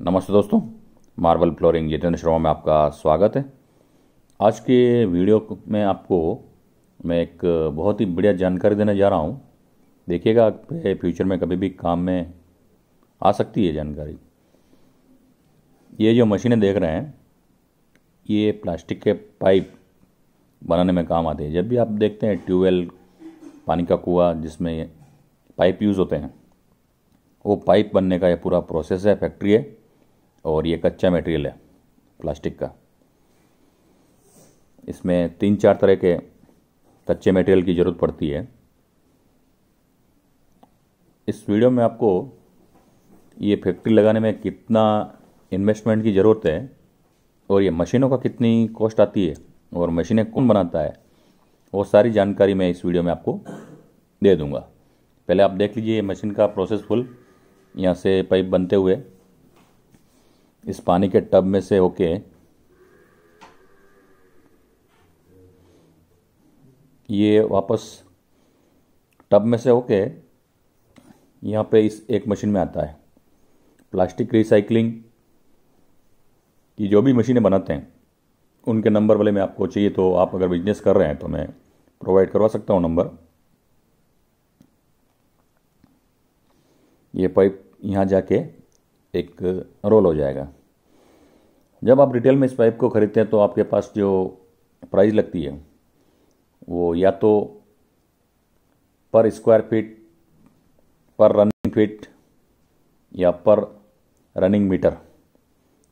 नमस्ते दोस्तों marble flooring Jitendra Sharma में आपका स्वागत है आज के वीडियो में आपको मैं एक बहुत ही बढ़िया जानकारी देने जा रहा हूँ देखिएगा फ्यूचर में कभी भी काम में आ सकती है जानकारी ये जो मशीनें देख रहे हैं ये प्लास्टिक के पाइप बनाने में काम आते हैं जब भी आप देखते हैं ट्यूबवेल पानी का कुआ जिसमें पाइप यूज़ होते हैं वो पाइप बनने का ये पूरा प्रोसेस है फैक्ट्री है और ये कच्चा मटेरियल है प्लास्टिक का इसमें तीन चार तरह के कच्चे मटेरियल की ज़रूरत पड़ती है इस वीडियो में आपको ये फैक्ट्री लगाने में कितना इन्वेस्टमेंट की ज़रूरत है और ये मशीनों का कितनी कॉस्ट आती है और मशीनें कौन बनाता है वो सारी जानकारी मैं इस वीडियो में आपको दे दूंगा पहले आप देख लीजिए मशीन का प्रोसेस फुल यहाँ से पाइप बनते हुए इस पानी के टब में से होके ये वापस टब में से होके यहाँ पे इस एक मशीन में आता है प्लास्टिक रिसाइकलिंग की जो भी मशीनें बनाते हैं उनके नंबर वाले मैं आपको चाहिए तो आप अगर बिजनेस कर रहे हैं तो मैं प्रोवाइड करवा सकता हूँ नंबर ये पाइप यहाँ जाके एक रोल हो जाएगा जब आप रिटेल में इस पाइप को ख़रीदते हैं तो आपके पास जो प्राइस लगती है वो या तो पर स्क्वायर फीट पर रनिंग फीट या पर रनिंग मीटर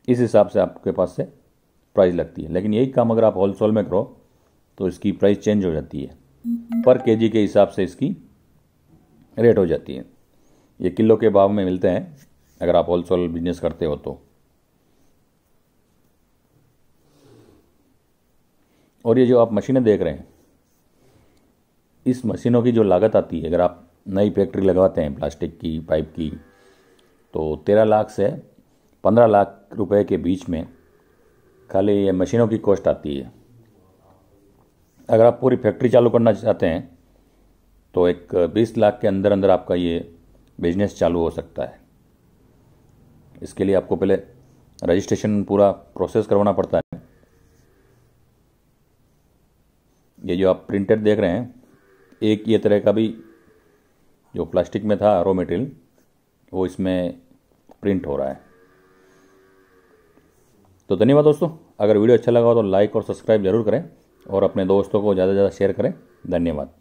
इस हिसाब से आपके पास से प्राइस लगती है लेकिन यही काम अगर आप होलसेल में करो तो इसकी प्राइस चेंज हो जाती है पर केजी के हिसाब से इसकी रेट हो जाती है ये किलो के भाव में मिलते हैं अगर आप होलसेल बिजनेस करते हो तो और ये जो आप मशीनें देख रहे हैं इस मशीनों की जो लागत आती है अगर आप नई फैक्ट्री लगवाते हैं प्लास्टिक की पाइप की तो तेरह लाख से पंद्रह लाख रुपए के बीच में खाली ये मशीनों की कॉस्ट आती है अगर आप पूरी फैक्ट्री चालू करना चाहते हैं तो एक बीस लाख के अंदर अंदर आपका ये बिजनेस चालू हो सकता है इसके लिए आपको पहले रजिस्ट्रेशन पूरा प्रोसेस करवाना पड़ता है ये जो आप प्रिंटेड देख रहे हैं एक ये तरह का भी जो प्लास्टिक में था रॉ मटेरियल वो इसमें प्रिंट हो रहा है तो धन्यवाद दोस्तों अगर वीडियो अच्छा लगा हो तो लाइक और सब्सक्राइब जरूर करें और अपने दोस्तों को ज़्यादा से ज़्यादा शेयर करें धन्यवाद